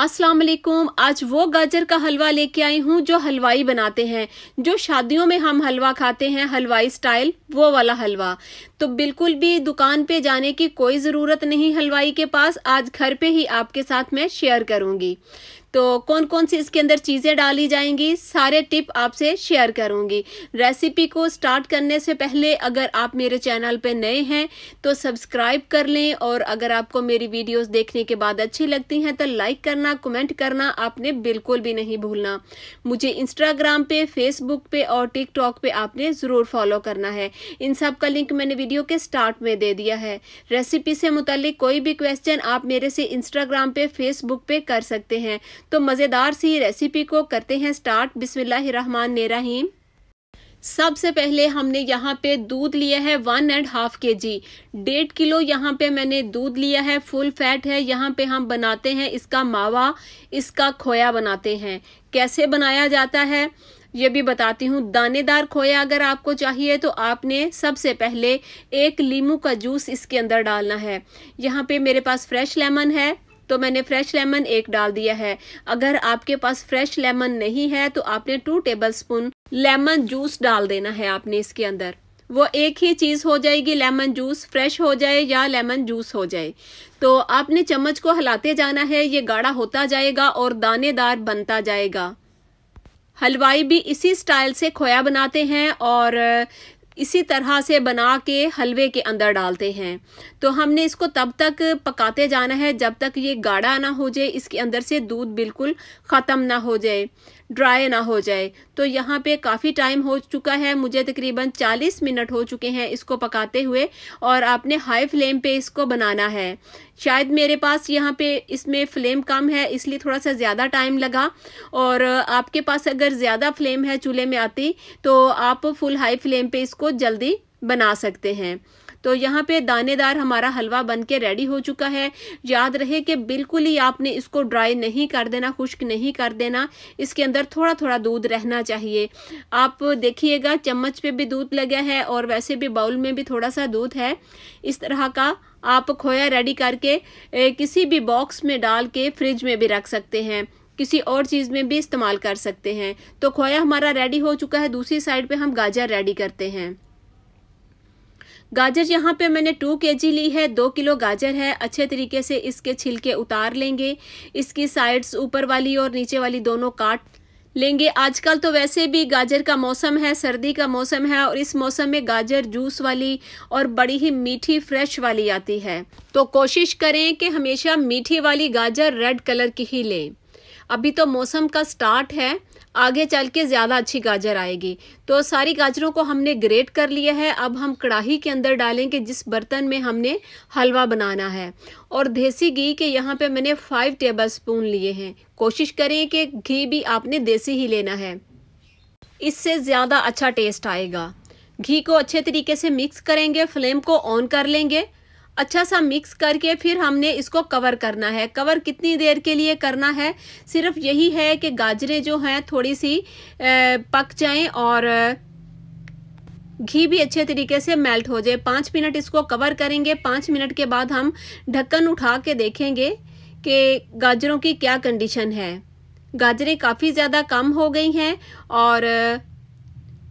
अस्सलाम वालेकुम आज वो गाजर का हलवा लेके आई हूँ जो हलवाई बनाते हैं जो शादियों में हम हलवा खाते हैं हलवाई स्टाइल वो वाला हलवा तो बिल्कुल भी दुकान पे जाने की कोई ज़रूरत नहीं हलवाई के पास आज घर पे ही आपके साथ मैं शेयर करूँगी तो कौन कौन सी इसके अंदर चीज़ें डाली जाएंगी सारे टिप आपसे शेयर करूंगी रेसिपी को स्टार्ट करने से पहले अगर आप मेरे चैनल पर नए हैं तो सब्सक्राइब कर लें और अगर आपको मेरी वीडियोस देखने के बाद अच्छी लगती हैं तो लाइक करना कमेंट करना आपने बिल्कुल भी नहीं भूलना मुझे इंस्टाग्राम पे फेसबुक पे और टिकटॉक पे आपने ज़रूर फॉलो करना है इन सब का लिंक मैंने वीडियो वीडियो के स्टार्ट में दे दिया है रेसिपी से मुतलिक कोई भी क्वेश्चन आप मेरे से इंस्टाग्राम पे फेसबुक पे कर सकते हैं तो मज़ेदार सी रेसिपी को करते हैं स्टार्ट बिसमीम सबसे पहले हमने यहाँ पे दूध लिया है वन एंड हाफ के जी डेढ़ किलो यहाँ पे मैंने दूध लिया है फुल फैट है यहाँ पे हम बनाते हैं इसका मावा इसका खोया बनाते हैं कैसे बनाया जाता है ये भी बताती हूँ दानेदार खोया अगर आपको चाहिए तो आपने सबसे पहले एक लीमू का जूस इसके अंदर डालना है यहाँ पे मेरे पास फ्रेश लेमन है तो मैंने फ्रेश लेमन एक डाल दिया है अगर आपके पास फ्रेश लेमन नहीं है तो आपने two table spoon lemon juice डाल देना है आपने इसके अंदर वो एक ही चीज़ हो जाएगी लेमन जूस फ्रेश हो जाए या लेमन जूस हो जाए तो आपने चम्मच को हिलाते जाना है ये गाढ़ा होता जाएगा और दानेदार बनता जाएगा हलवाई भी इसी स्टाइल से खोया बनाते हैं और इसी तरह से बना के हलवे के अंदर डालते हैं तो हमने इसको तब तक पकाते जाना है जब तक ये गाढ़ा ना हो जाए इसके अंदर से दूध बिल्कुल ख़त्म ना हो जाए ड्राई ना हो जाए तो यहाँ पे काफ़ी टाइम हो चुका है मुझे तकरीबन 40 मिनट हो चुके हैं इसको पकाते हुए और आपने हाई फ्लेम पे इसको बनाना है शायद मेरे पास यहाँ पे इसमें फ्लेम कम है इसलिए थोड़ा सा ज़्यादा टाइम लगा और आपके पास अगर ज़्यादा फ्लेम है चूल्हे में आती तो आप फुल हाई फ्लेम पे इसको जल्दी बना सकते हैं तो यहाँ पे दानेदार हमारा हलवा बन के रेडी हो चुका है याद रहे कि बिल्कुल ही आपने इसको ड्राई नहीं कर देना खुश्क नहीं कर देना इसके अंदर थोड़ा थोड़ा दूध रहना चाहिए आप देखिएगा चम्मच पे भी दूध लगा है और वैसे भी बाउल में भी थोड़ा सा दूध है इस तरह का आप खोया रेडी करके किसी भी बॉक्स में डाल के फ्रिज में भी रख सकते हैं किसी और चीज़ में भी इस्तेमाल कर सकते हैं तो खोया हमारा रेडी हो चुका है दूसरी साइड पे हम गाजर रेडी करते हैं गाजर यहाँ पे मैंने टू के जी ली है दो किलो गाजर है अच्छे तरीके से इसके छिलके उतार लेंगे इसकी साइड्स ऊपर वाली और नीचे वाली दोनों काट लेंगे आजकल तो वैसे भी गाजर का मौसम है सर्दी का मौसम है और इस मौसम में गाजर जूस वाली और बड़ी ही मीठी फ्रेश वाली आती है तो कोशिश करें कि हमेशा मीठी वाली गाजर रेड कलर की ही लें अभी तो मौसम का स्टार्ट है आगे चल के ज़्यादा अच्छी गाजर आएगी तो सारी गाजरों को हमने ग्रेट कर लिया है अब हम कढ़ाही के अंदर डालेंगे जिस बर्तन में हमने हलवा बनाना है और देसी घी के यहाँ पे मैंने फाइव टेबल स्पून लिए हैं कोशिश करें कि घी भी आपने देसी ही लेना है इससे ज़्यादा अच्छा टेस्ट आएगा घी को अच्छे तरीके से मिक्स करेंगे फ्लेम को ऑन कर लेंगे अच्छा सा मिक्स करके फिर हमने इसको कवर करना है कवर कितनी देर के लिए करना है सिर्फ यही है कि गाजरें जो हैं थोड़ी सी पक जाएं और घी भी अच्छे तरीके से मेल्ट हो जाए पाँच मिनट इसको कवर करेंगे पाँच मिनट के बाद हम ढक्कन उठा के देखेंगे कि गाजरों की क्या कंडीशन है गाजरें काफ़ी ज़्यादा कम हो गई हैं और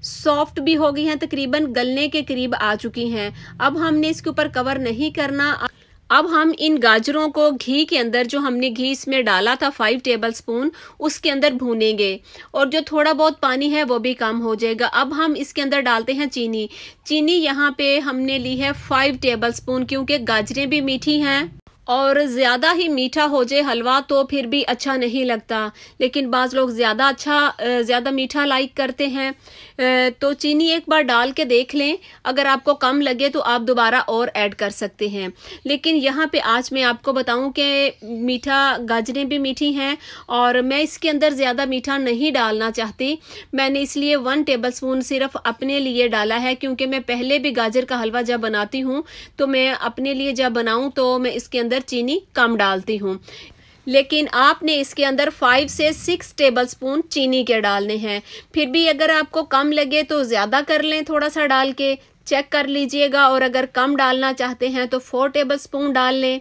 सॉफ्ट भी हो गई हैं तकरीबन गलने के करीब आ चुकी हैं अब हमने इसके ऊपर कवर नहीं करना अब हम इन गाजरों को घी के अंदर जो हमने घी इसमें डाला था फाइव टेबल स्पून उसके अंदर भूनेंगे और जो थोड़ा बहुत पानी है वो भी कम हो जाएगा अब हम इसके अंदर डालते हैं चीनी चीनी यहाँ पे हमने ली है फाइव टेबल स्पून क्योंकि गाजरें भी मीठी हैं और ज़्यादा ही मीठा हो जाए हलवा तो फिर भी अच्छा नहीं लगता लेकिन बाज़ लोग ज़्यादा अच्छा ज़्यादा मीठा लाइक करते हैं तो चीनी एक बार डाल के देख लें अगर आपको कम लगे तो आप दोबारा और ऐड कर सकते हैं लेकिन यहाँ पे आज मैं आपको बताऊँ कि मीठा गाजरें भी मीठी हैं और मैं इसके अंदर ज़्यादा मीठा नहीं डालना चाहती मैंने इसलिए वन टेबल स्पून सिर्फ अपने लिए डाला है क्योंकि मैं पहले भी गाजर का हलवा जब बनाती हूँ तो मैं अपने लिए जब बनाऊँ तो मैं इसके अंदर अंदर चीनी कम डालती हूँ लेकिन आपने इसके अंदर फाइव से सिक्स टेबलस्पून चीनी के डालने हैं फिर भी अगर आपको कम लगे तो ज़्यादा कर लें थोड़ा सा डाल के चेक कर लीजिएगा और अगर कम डालना चाहते हैं तो फोर टेबल स्पून डाल लें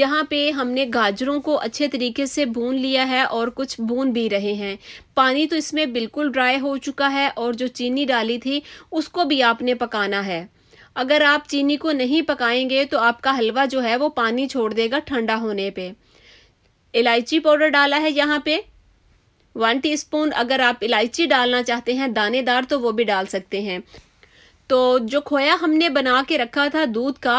यहाँ पे हमने गाजरों को अच्छे तरीके से भून लिया है और कुछ भून भी रहे हैं पानी तो इसमें बिल्कुल ड्राई हो चुका है और जो चीनी डाली थी उसको भी आपने पकाना है अगर आप चीनी को नहीं पकाएंगे तो आपका हलवा जो है वो पानी छोड़ देगा ठंडा होने पे इलायची पाउडर डाला है यहाँ पे वन टीस्पून अगर आप इलायची डालना चाहते हैं दानेदार तो वो भी डाल सकते हैं तो जो खोया हमने बना के रखा था दूध का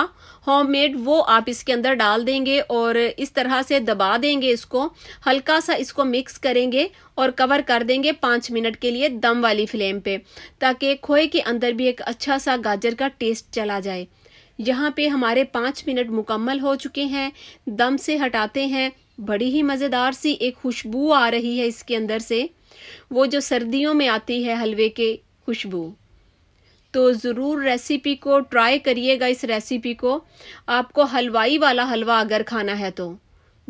होममेड वो आप इसके अंदर डाल देंगे और इस तरह से दबा देंगे इसको हल्का सा इसको मिक्स करेंगे और कवर कर देंगे पाँच मिनट के लिए दम वाली फ्लेम पे ताकि खोए के अंदर भी एक अच्छा सा गाजर का टेस्ट चला जाए यहाँ पे हमारे पाँच मिनट मुकम्मल हो चुके हैं दम से हटाते हैं बड़ी ही मज़ेदार सी एक खुशबू आ रही है इसके अंदर से वो जो सर्दियों में आती है हलवे के खुशबू तो ज़रूर रेसिपी को ट्राई करिएगा इस रेसिपी को आपको हलवाई वाला हलवा अगर खाना है तो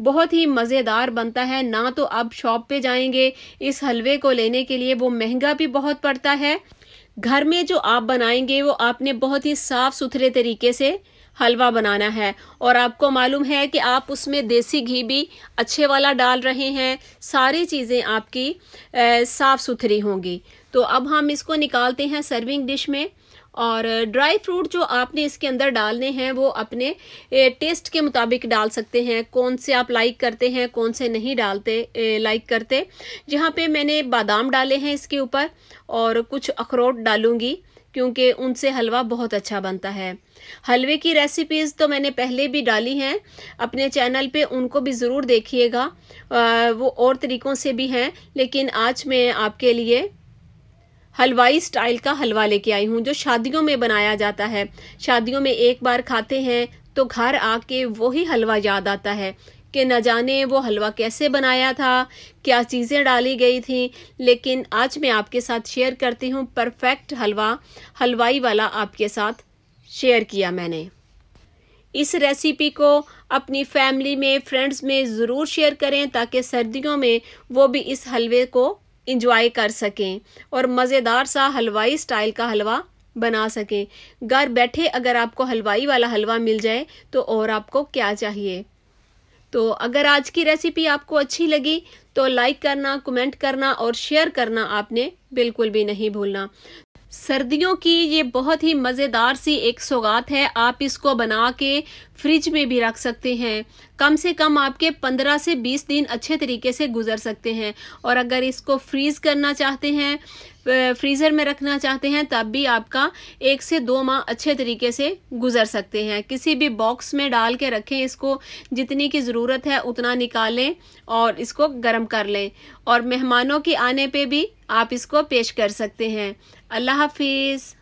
बहुत ही मज़ेदार बनता है ना तो आप शॉप पे जाएंगे इस हलवे को लेने के लिए वो महंगा भी बहुत पड़ता है घर में जो आप बनाएंगे वो आपने बहुत ही साफ़ सुथरे तरीके से हलवा बनाना है और आपको मालूम है कि आप उसमें देसी घी भी अच्छे वाला डाल रहे हैं सारी चीज़ें आपकी साफ़ सुथरी होंगी तो अब हम इसको निकालते हैं सर्विंग डिश में और ड्राई फ्रूट जो आपने इसके अंदर डालने हैं वो अपने टेस्ट के मुताबिक डाल सकते हैं कौन से आप लाइक करते हैं कौन से नहीं डालते लाइक करते जहाँ पे मैंने बादाम डाले हैं इसके ऊपर और कुछ अखरोट डालूंगी क्योंकि उनसे हलवा बहुत अच्छा बनता है हलवे की रेसिपीज़ तो मैंने पहले भी डाली हैं अपने चैनल पे उनको भी ज़रूर देखिएगा वो और तरीक़ों से भी हैं लेकिन आज मैं आपके लिए हलवाई स्टाइल का हलवा लेके आई हूँ जो शादियों में बनाया जाता है शादियों में एक बार खाते हैं तो घर आके वही हलवा याद आता है कि न जाने वो हलवा कैसे बनाया था क्या चीज़ें डाली गई थी लेकिन आज मैं आपके साथ शेयर करती हूँ परफेक्ट हलवा हलवाई वाला आपके साथ शेयर किया मैंने इस रेसिपी को अपनी फैमिली में फ्रेंड्स में ज़रूर शेयर करें ताकि सर्दियों में वो भी इस हलवे को इंजॉय कर सकें और मज़ेदार सा हलवाई स्टाइल का हलवा बना सकें घर बैठे अगर आपको हलवाई वाला हलवा मिल जाए तो और आपको क्या चाहिए तो अगर आज की रेसिपी आपको अच्छी लगी तो लाइक करना कमेंट करना और शेयर करना आपने बिल्कुल भी नहीं भूलना सर्दियों की ये बहुत ही मज़ेदार सी एक सौगात है आप इसको बना के फ्रिज में भी रख सकते हैं कम से कम आपके 15 से 20 दिन अच्छे तरीके से गुजर सकते हैं और अगर इसको फ्रीज़ करना चाहते हैं फ्रीज़र में रखना चाहते हैं तब भी आपका एक से दो माह अच्छे तरीके से गुजर सकते हैं किसी भी बॉक्स में डाल के रखें इसको जितनी की ज़रूरत है उतना निकालें और इसको गर्म कर लें और मेहमानों के आने पे भी आप इसको पेश कर सकते हैं अल्लाह हाफिज़